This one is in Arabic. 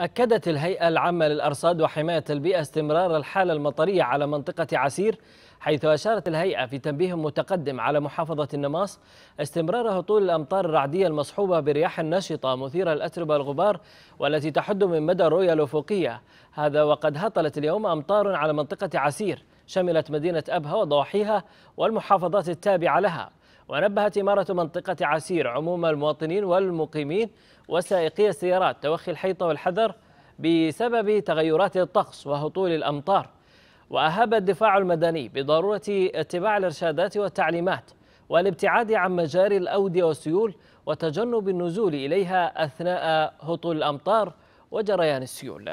أكدت الهيئة العامة للأرصاد وحماية البيئة استمرار الحالة المطرية على منطقة عسير حيث أشارت الهيئة في تنبيه متقدم على محافظة النماص استمرار هطول الأمطار الرعدية المصحوبة برياح نشطة مثيرة الأتربة الغبار والتي تحد من مدى الرؤية الأفقية هذا وقد هطلت اليوم أمطار على منطقة عسير شملت مدينة أبها وضواحيها والمحافظات التابعة لها ونبهت إمارة منطقة عسير عموم المواطنين والمقيمين وسائقي السيارات توخي الحيطة والحذر بسبب تغيرات الطقس وهطول الأمطار وأهاب الدفاع المدني بضرورة اتباع الإرشادات والتعليمات والابتعاد عن مجاري الأودية والسيول وتجنب النزول إليها أثناء هطول الأمطار وجريان السيول